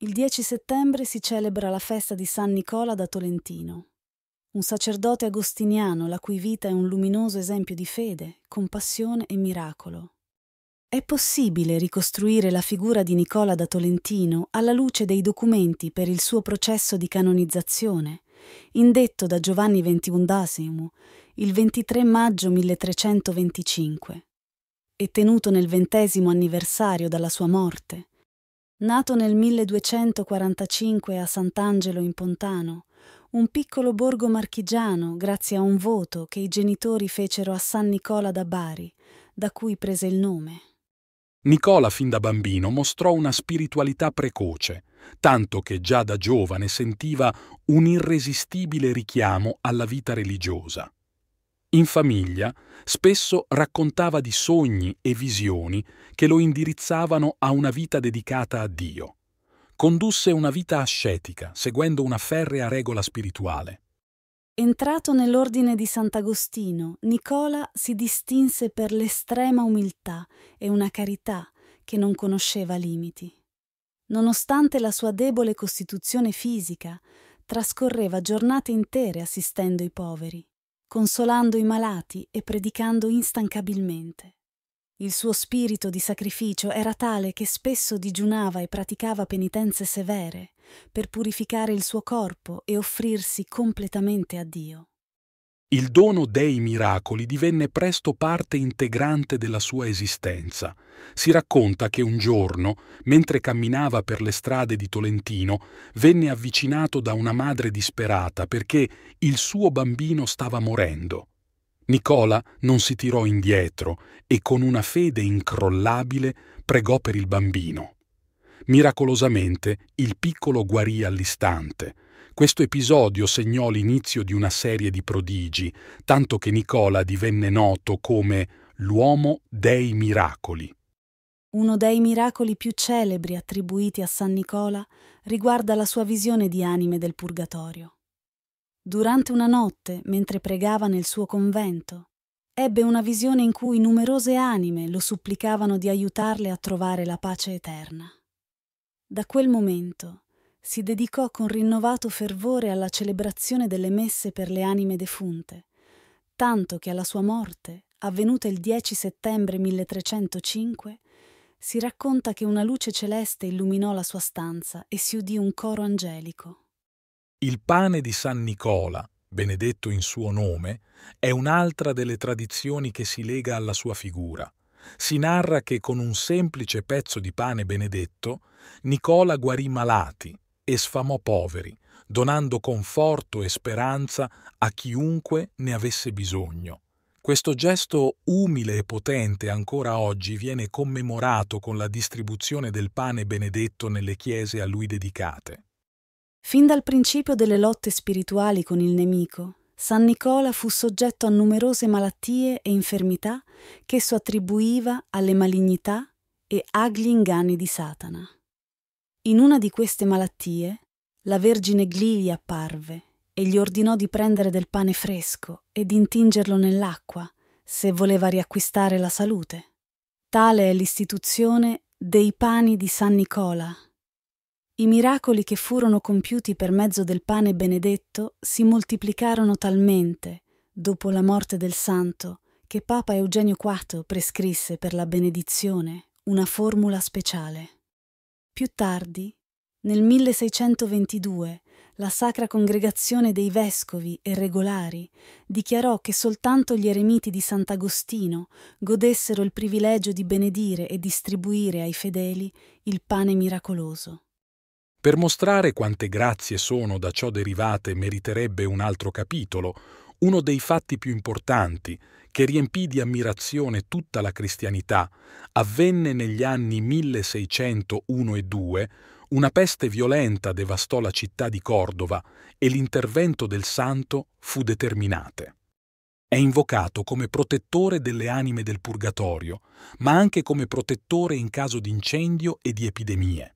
Il 10 settembre si celebra la festa di San Nicola da Tolentino, un sacerdote agostiniano la cui vita è un luminoso esempio di fede, compassione e miracolo. È possibile ricostruire la figura di Nicola da Tolentino alla luce dei documenti per il suo processo di canonizzazione, indetto da Giovanni XXI il 23 maggio 1325 e tenuto nel ventesimo anniversario dalla sua morte, Nato nel 1245 a Sant'Angelo in Pontano, un piccolo borgo marchigiano grazie a un voto che i genitori fecero a San Nicola da Bari, da cui prese il nome. Nicola fin da bambino mostrò una spiritualità precoce, tanto che già da giovane sentiva un irresistibile richiamo alla vita religiosa. In famiglia spesso raccontava di sogni e visioni che lo indirizzavano a una vita dedicata a Dio. Condusse una vita ascetica, seguendo una ferrea regola spirituale. Entrato nell'ordine di Sant'Agostino, Nicola si distinse per l'estrema umiltà e una carità che non conosceva limiti. Nonostante la sua debole costituzione fisica, trascorreva giornate intere assistendo i poveri consolando i malati e predicando instancabilmente. Il suo spirito di sacrificio era tale che spesso digiunava e praticava penitenze severe per purificare il suo corpo e offrirsi completamente a Dio. Il dono dei miracoli divenne presto parte integrante della sua esistenza. Si racconta che un giorno, mentre camminava per le strade di Tolentino, venne avvicinato da una madre disperata perché il suo bambino stava morendo. Nicola non si tirò indietro e con una fede incrollabile pregò per il bambino. Miracolosamente il piccolo guarì all'istante, questo episodio segnò l'inizio di una serie di prodigi, tanto che Nicola divenne noto come l'uomo dei miracoli. Uno dei miracoli più celebri attribuiti a San Nicola riguarda la sua visione di anime del purgatorio. Durante una notte, mentre pregava nel suo convento, ebbe una visione in cui numerose anime lo supplicavano di aiutarle a trovare la pace eterna. Da quel momento si dedicò con rinnovato fervore alla celebrazione delle messe per le anime defunte, tanto che alla sua morte, avvenuta il 10 settembre 1305, si racconta che una luce celeste illuminò la sua stanza e si udì un coro angelico. Il pane di San Nicola, benedetto in suo nome, è un'altra delle tradizioni che si lega alla sua figura si narra che con un semplice pezzo di pane benedetto Nicola guarì malati, e sfamò poveri, donando conforto e speranza a chiunque ne avesse bisogno. Questo gesto umile e potente ancora oggi viene commemorato con la distribuzione del pane benedetto nelle chiese a lui dedicate. Fin dal principio delle lotte spirituali con il nemico, San Nicola fu soggetto a numerose malattie e infermità che esso attribuiva alle malignità e agli inganni di Satana. In una di queste malattie, la Vergine Gligli apparve e gli ordinò di prendere del pane fresco e di intingerlo nell'acqua, se voleva riacquistare la salute. Tale è l'istituzione dei pani di San Nicola. I miracoli che furono compiuti per mezzo del pane benedetto si moltiplicarono talmente, dopo la morte del santo, che Papa Eugenio IV prescrisse per la benedizione una formula speciale. Più tardi, nel 1622, la Sacra Congregazione dei Vescovi e Regolari dichiarò che soltanto gli eremiti di Sant'Agostino godessero il privilegio di benedire e distribuire ai fedeli il pane miracoloso. Per mostrare quante grazie sono da ciò derivate meriterebbe un altro capitolo, uno dei fatti più importanti, che riempì di ammirazione tutta la cristianità, avvenne negli anni 1601 e 2 una peste violenta devastò la città di Cordova e l'intervento del santo fu determinante. È invocato come protettore delle anime del purgatorio, ma anche come protettore in caso di incendio e di epidemie.